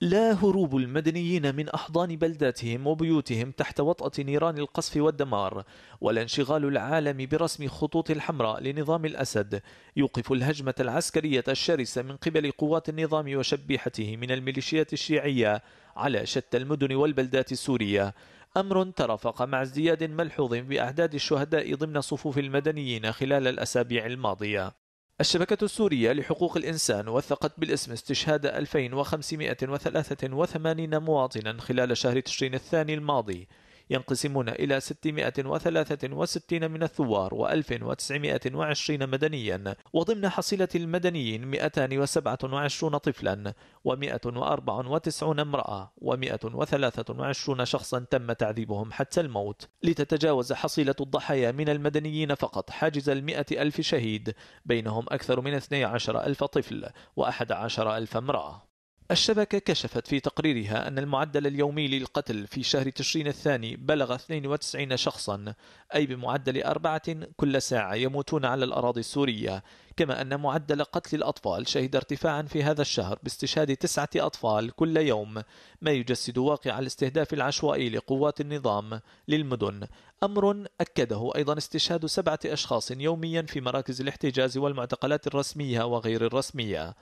لا هروب المدنيين من أحضان بلداتهم وبيوتهم تحت وطأة نيران القصف والدمار ولا انشغال العالم برسم خطوط الحمراء لنظام الأسد يوقف الهجمة العسكرية الشرسة من قبل قوات النظام وشبيحته من الميليشيات الشيعية على شتى المدن والبلدات السورية أمر ترافق مع ازدياد ملحوظ بأعداد الشهداء ضمن صفوف المدنيين خلال الأسابيع الماضية الشبكة السورية لحقوق الإنسان وثقت بالاسم استشهاد 2583 مواطنا خلال شهر تشرين الثاني الماضي ينقسمون إلى 663 من الثوار و1920 مدنيا وضمن حصيلة المدنيين 227 طفلا و194 امرأة و123 شخصا تم تعذيبهم حتى الموت لتتجاوز حصيلة الضحايا من المدنيين فقط حاجز المئة ألف شهيد بينهم أكثر من 12 ألف طفل و11 ألف امرأة الشبكة كشفت في تقريرها أن المعدل اليومي للقتل في شهر تشرين الثاني بلغ 92 شخصا أي بمعدل أربعة كل ساعة يموتون على الأراضي السورية كما أن معدل قتل الأطفال شهد ارتفاعا في هذا الشهر باستشهاد تسعة أطفال كل يوم ما يجسد واقع الاستهداف العشوائي لقوات النظام للمدن أمر أكده أيضا استشهاد سبعة أشخاص يوميا في مراكز الاحتجاز والمعتقلات الرسمية وغير الرسمية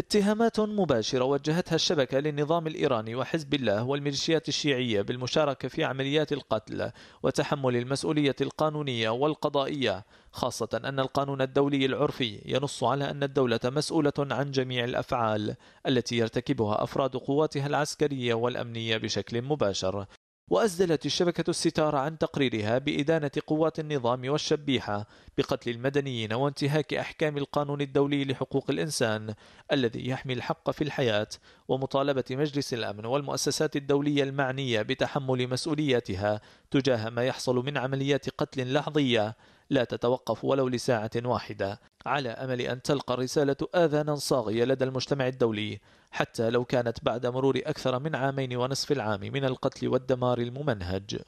اتهامات مباشرة وجهتها الشبكة للنظام الإيراني وحزب الله والميليشيات الشيعية بالمشاركة في عمليات القتل وتحمل المسؤولية القانونية والقضائية، خاصة أن القانون الدولي العرفي ينص على أن الدولة مسؤولة عن جميع الأفعال التي يرتكبها أفراد قواتها العسكرية والأمنية بشكل مباشر، وأزلت الشبكة الستار عن تقريرها بإدانة قوات النظام والشبيحة بقتل المدنيين وانتهاك أحكام القانون الدولي لحقوق الإنسان الذي يحمي الحق في الحياة ومطالبة مجلس الأمن والمؤسسات الدولية المعنية بتحمل مسؤولياتها تجاه ما يحصل من عمليات قتل لحظية لا تتوقف ولو لساعة واحدة على أمل أن تلقى الرسالة آذانا صاغية لدى المجتمع الدولي حتى لو كانت بعد مرور أكثر من عامين ونصف العام من القتل والدمار الممنهج